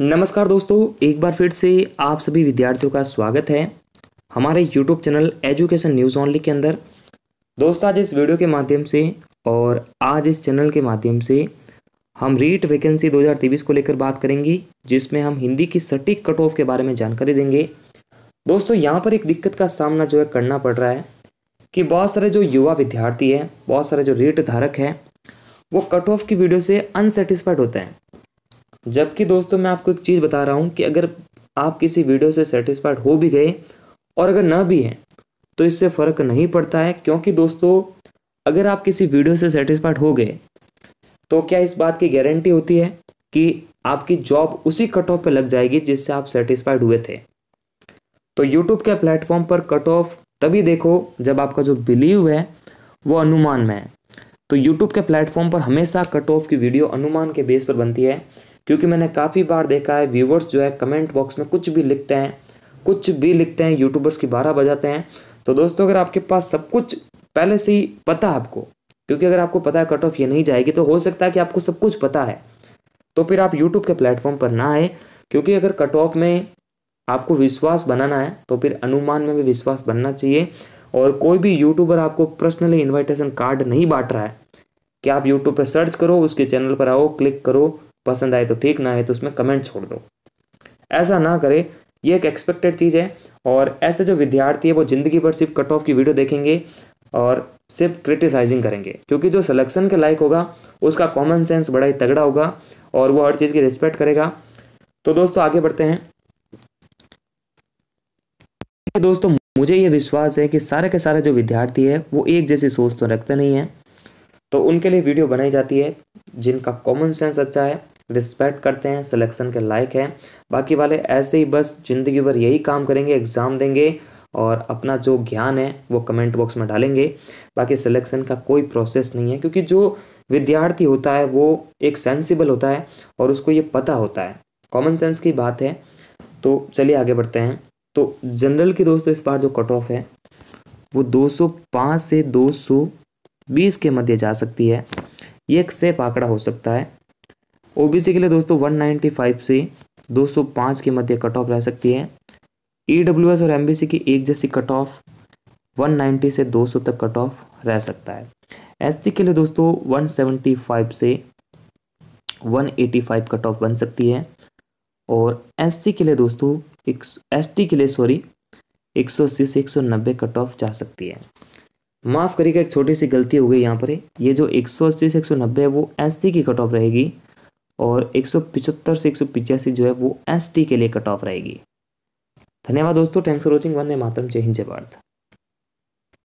नमस्कार दोस्तों एक बार फिर से आप सभी विद्यार्थियों का स्वागत है हमारे YouTube channel education news only के अंदर दोस्तों आज इस वीडियो के माध्यम से और आज इस चैनल के माध्यम से हम रीट वैकेंसी 2023 को लेकर बात करेंगे जिसमें हम हिंदी की सटीक कट ऑफ के बारे में जानकारी देंगे दोस्तों यहाँ पर एक दिक्कत का सामना जो है करना पड़ रहा है कि बहुत सारे जो युवा विद्यार्थी हैं बहुत सारे जो रीट धारक हैं वो कट ऑफ की वीडियो से अनसेटिस्फाइड होते हैं जबकि दोस्तों मैं आपको एक चीज़ बता रहा हूँ कि अगर आप किसी वीडियो से सेटिस्फाइड हो भी गए और अगर ना भी हैं तो इससे फ़र्क नहीं पड़ता है क्योंकि दोस्तों अगर आप किसी वीडियो से सेटिस्फाइड हो गए तो क्या इस बात की गारंटी होती है कि आपकी जॉब उसी कट ऑफ पर लग जाएगी जिससे आप सेटिस्फाइड हुए थे तो यूट्यूब के प्लेटफॉर्म पर कट ऑफ तभी देखो जब आपका जो बिलीव है वो अनुमान में है तो यूट्यूब के प्लेटफॉर्म पर हमेशा कट ऑफ की वीडियो अनुमान के बेस पर बनती है क्योंकि मैंने काफ़ी बार देखा है व्यूवर्स जो है कमेंट बॉक्स में कुछ भी लिखते हैं कुछ भी लिखते हैं यूट्यूबर्स की बारह बजाते हैं तो दोस्तों अगर आपके पास सब कुछ पहले से ही पता है आपको क्योंकि अगर आपको पता है कट ऑफ ये नहीं जाएगी तो हो सकता है कि आपको सब कुछ पता है तो फिर आप यूट्यूब के प्लेटफॉर्म पर ना आए क्योंकि अगर कट ऑफ में आपको विश्वास बनाना है तो फिर अनुमान में भी विश्वास बनना चाहिए और कोई भी यूट्यूबर आपको पर्सनली इन्विटेशन कार्ड नहीं बांट रहा है कि आप यूट्यूब पर सर्च करो उसके चैनल पर आओ क्लिक करो पसंद आए तो ठीक ना आए तो उसमें कमेंट छोड़ दो ऐसा ना करें ये एक एक्सपेक्टेड चीज़ है और ऐसे जो विद्यार्थी है वो ज़िंदगी भर सिर्फ कट ऑफ की वीडियो देखेंगे और सिर्फ क्रिटिसाइजिंग करेंगे क्योंकि जो सिलेक्शन के लायक होगा उसका कॉमन सेंस बड़ा ही तगड़ा होगा और वो हर चीज़ की रिस्पेक्ट करेगा तो दोस्तों आगे बढ़ते हैं दोस्तों मुझे ये विश्वास है कि सारे के सारे जो विद्यार्थी है वो एक जैसी सोच तो रखते नहीं है तो उनके लिए वीडियो बनाई जाती है जिनका कॉमन सेंस अच्छा है रिस्पेक्ट करते हैं सिलेक्शन के लायक हैं बाकी वाले ऐसे ही बस ज़िंदगी भर यही काम करेंगे एग्ज़ाम देंगे और अपना जो ज्ञान है वो कमेंट बॉक्स में डालेंगे बाकी सिलेक्शन का कोई प्रोसेस नहीं है क्योंकि जो विद्यार्थी होता है वो एक सेंसिबल होता है और उसको ये पता होता है कॉमन सेंस की बात है तो चलिए आगे बढ़ते हैं तो जनरल की दोस्तों इस बार जो कट ऑफ है वो 205 से 220 के मध्य जा सकती है ये एक सेफ आंकड़ा हो सकता है ओबीसी के लिए दोस्तों 195 से 205 के मध्य कट ऑफ रह सकती है ईडब्ल्यूएस e और एमबीसी की एक जैसी कट ऑफ 190 से 200 तक कट ऑफ रह सकता है एससी के लिए दोस्तों 175 से 185 कट ऑफ बन सकती है और एससी के लिए दोस्तों एक एसटी के लिए सॉरी 180 से 190 कट ऑफ जा सकती है माफ़ करिएगा एक छोटी सी गलती हो गई यहाँ पर ये जो 180 से 190 है वो एससी की कट ऑफ रहेगी और एक से एक जो है वो एस के लिए कट ऑफ रहेगी धन्यवाद दोस्तों thanks for watching Vande Mataram जय हिंद जय भारत